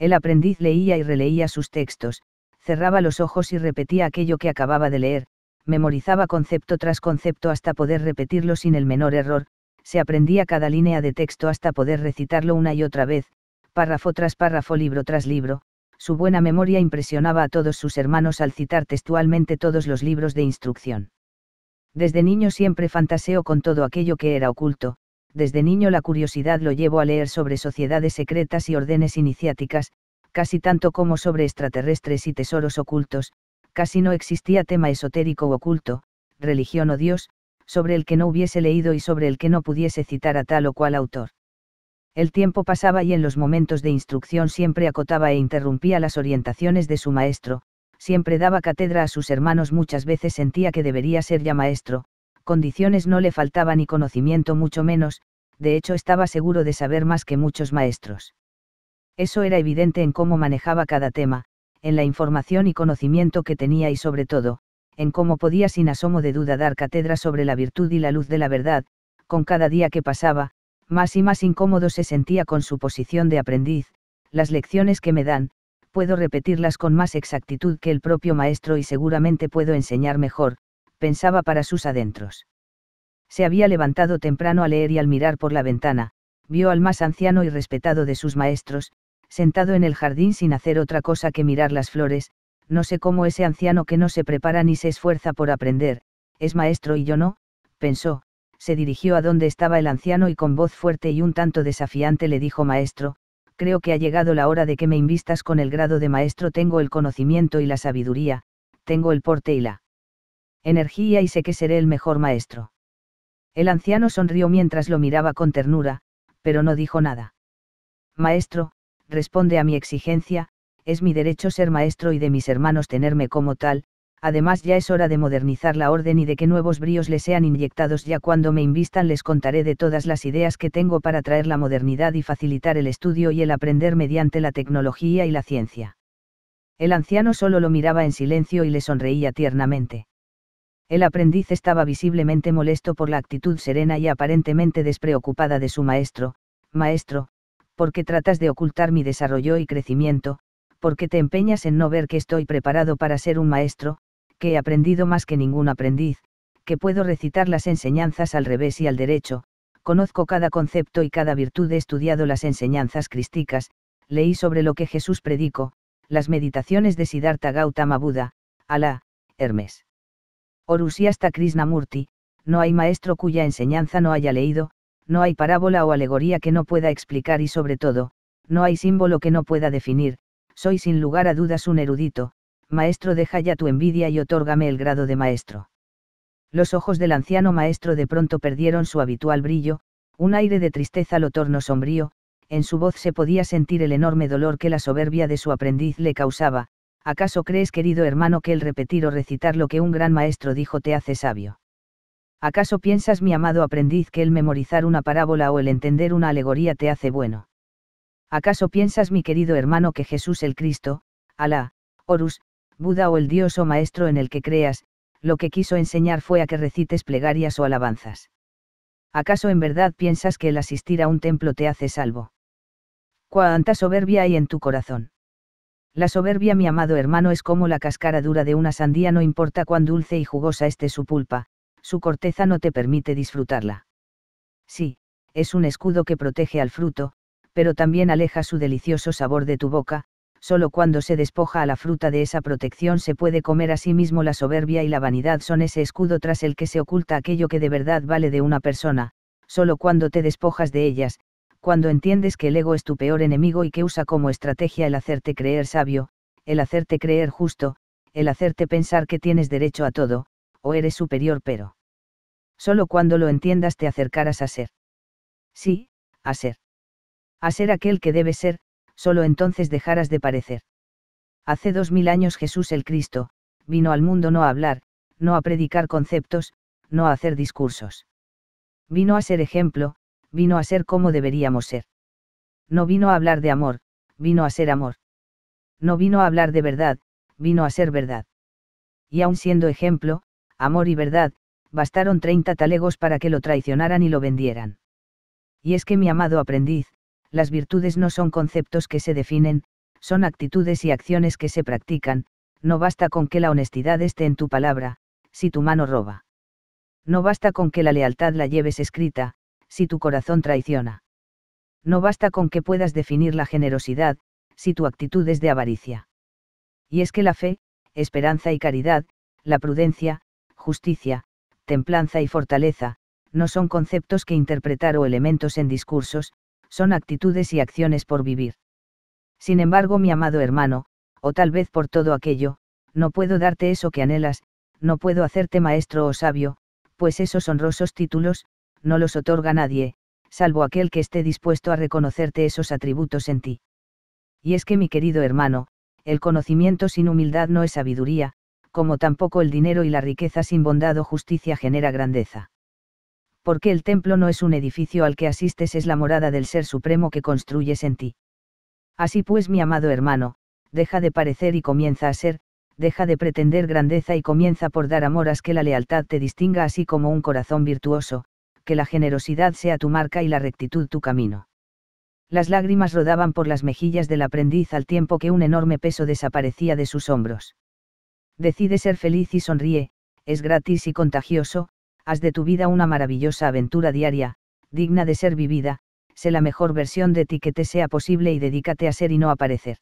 El aprendiz leía y releía sus textos, cerraba los ojos y repetía aquello que acababa de leer, memorizaba concepto tras concepto hasta poder repetirlo sin el menor error, se aprendía cada línea de texto hasta poder recitarlo una y otra vez, párrafo tras párrafo, libro tras libro, su buena memoria impresionaba a todos sus hermanos al citar textualmente todos los libros de instrucción. Desde niño siempre fantaseó con todo aquello que era oculto, desde niño la curiosidad lo llevó a leer sobre sociedades secretas y órdenes iniciáticas, casi tanto como sobre extraterrestres y tesoros ocultos, casi no existía tema esotérico o oculto, religión o Dios, sobre el que no hubiese leído y sobre el que no pudiese citar a tal o cual autor. El tiempo pasaba y en los momentos de instrucción siempre acotaba e interrumpía las orientaciones de su maestro, siempre daba cátedra a sus hermanos muchas veces sentía que debería ser ya maestro, condiciones no le faltaba ni conocimiento mucho menos, de hecho estaba seguro de saber más que muchos maestros. Eso era evidente en cómo manejaba cada tema, en la información y conocimiento que tenía y sobre todo, en cómo podía sin asomo de duda dar cátedra sobre la virtud y la luz de la verdad, con cada día que pasaba, más y más incómodo se sentía con su posición de aprendiz, las lecciones que me dan, puedo repetirlas con más exactitud que el propio maestro y seguramente puedo enseñar mejor, pensaba para sus adentros. Se había levantado temprano a leer y al mirar por la ventana, vio al más anciano y respetado de sus maestros, sentado en el jardín sin hacer otra cosa que mirar las flores, no sé cómo ese anciano que no se prepara ni se esfuerza por aprender, es maestro y yo no, pensó, se dirigió a donde estaba el anciano y con voz fuerte y un tanto desafiante le dijo Maestro, creo que ha llegado la hora de que me invistas con el grado de maestro, tengo el conocimiento y la sabiduría, tengo el porte y la energía y sé que seré el mejor maestro. El anciano sonrió mientras lo miraba con ternura, pero no dijo nada. Maestro, responde a mi exigencia, es mi derecho ser maestro y de mis hermanos tenerme como tal, además ya es hora de modernizar la orden y de que nuevos bríos le sean inyectados ya cuando me invistan les contaré de todas las ideas que tengo para traer la modernidad y facilitar el estudio y el aprender mediante la tecnología y la ciencia. El anciano solo lo miraba en silencio y le sonreía tiernamente. El aprendiz estaba visiblemente molesto por la actitud serena y aparentemente despreocupada de su maestro, maestro, ¿por qué tratas de ocultar mi desarrollo y crecimiento? ¿Por qué te empeñas en no ver que estoy preparado para ser un maestro, que he aprendido más que ningún aprendiz, que puedo recitar las enseñanzas al revés y al derecho, conozco cada concepto y cada virtud he estudiado las enseñanzas crísticas, leí sobre lo que Jesús predico, las meditaciones de Siddhartha Gautama Buda, Alá, Hermes. Orusiasta Krishnamurti, no hay maestro cuya enseñanza no haya leído, no hay parábola o alegoría que no pueda explicar y sobre todo, no hay símbolo que no pueda definir, soy sin lugar a dudas un erudito, maestro deja ya tu envidia y otórgame el grado de maestro. Los ojos del anciano maestro de pronto perdieron su habitual brillo, un aire de tristeza lo tornó sombrío, en su voz se podía sentir el enorme dolor que la soberbia de su aprendiz le causaba, ¿acaso crees, querido hermano, que el repetir o recitar lo que un gran maestro dijo te hace sabio? ¿Acaso piensas, mi amado aprendiz, que el memorizar una parábola o el entender una alegoría te hace bueno? ¿Acaso piensas, mi querido hermano, que Jesús el Cristo, Alá, Horus, Buda o el Dios o Maestro en el que creas, lo que quiso enseñar fue a que recites plegarias o alabanzas? ¿Acaso en verdad piensas que el asistir a un templo te hace salvo? ¿Cuánta soberbia hay en tu corazón? La soberbia, mi amado hermano, es como la cascara dura de una sandía, no importa cuán dulce y jugosa esté su pulpa, su corteza no te permite disfrutarla. Sí, es un escudo que protege al fruto, pero también aleja su delicioso sabor de tu boca, solo cuando se despoja a la fruta de esa protección se puede comer a sí mismo la soberbia y la vanidad son ese escudo tras el que se oculta aquello que de verdad vale de una persona, solo cuando te despojas de ellas, cuando entiendes que el ego es tu peor enemigo y que usa como estrategia el hacerte creer sabio, el hacerte creer justo, el hacerte pensar que tienes derecho a todo, o eres superior pero. Solo cuando lo entiendas te acercarás a ser. Sí, a ser. A ser aquel que debe ser, solo entonces dejarás de parecer. Hace dos mil años Jesús el Cristo, vino al mundo no a hablar, no a predicar conceptos, no a hacer discursos. Vino a ser ejemplo, vino a ser como deberíamos ser. No vino a hablar de amor, vino a ser amor. No vino a hablar de verdad, vino a ser verdad. Y aun siendo ejemplo, amor y verdad, bastaron 30 talegos para que lo traicionaran y lo vendieran. Y es que mi amado aprendiz, las virtudes no son conceptos que se definen, son actitudes y acciones que se practican, no basta con que la honestidad esté en tu palabra, si tu mano roba. No basta con que la lealtad la lleves escrita, si tu corazón traiciona. No basta con que puedas definir la generosidad, si tu actitud es de avaricia. Y es que la fe, esperanza y caridad, la prudencia, justicia, templanza y fortaleza, no son conceptos que interpretar o elementos en discursos, son actitudes y acciones por vivir. Sin embargo, mi amado hermano, o tal vez por todo aquello, no puedo darte eso que anhelas, no puedo hacerte maestro o sabio, pues esos honrosos títulos, no los otorga nadie, salvo aquel que esté dispuesto a reconocerte esos atributos en ti. Y es que mi querido hermano, el conocimiento sin humildad no es sabiduría, como tampoco el dinero y la riqueza sin bondad o justicia genera grandeza. Porque el templo no es un edificio al que asistes, es la morada del Ser Supremo que construyes en ti. Así pues, mi amado hermano, deja de parecer y comienza a ser, deja de pretender grandeza y comienza por dar amor a que la lealtad te distinga, así como un corazón virtuoso, que la generosidad sea tu marca y la rectitud tu camino. Las lágrimas rodaban por las mejillas del aprendiz al tiempo que un enorme peso desaparecía de sus hombros. Decide ser feliz y sonríe, es gratis y contagioso, haz de tu vida una maravillosa aventura diaria, digna de ser vivida, sé la mejor versión de ti que te sea posible y dedícate a ser y no aparecer.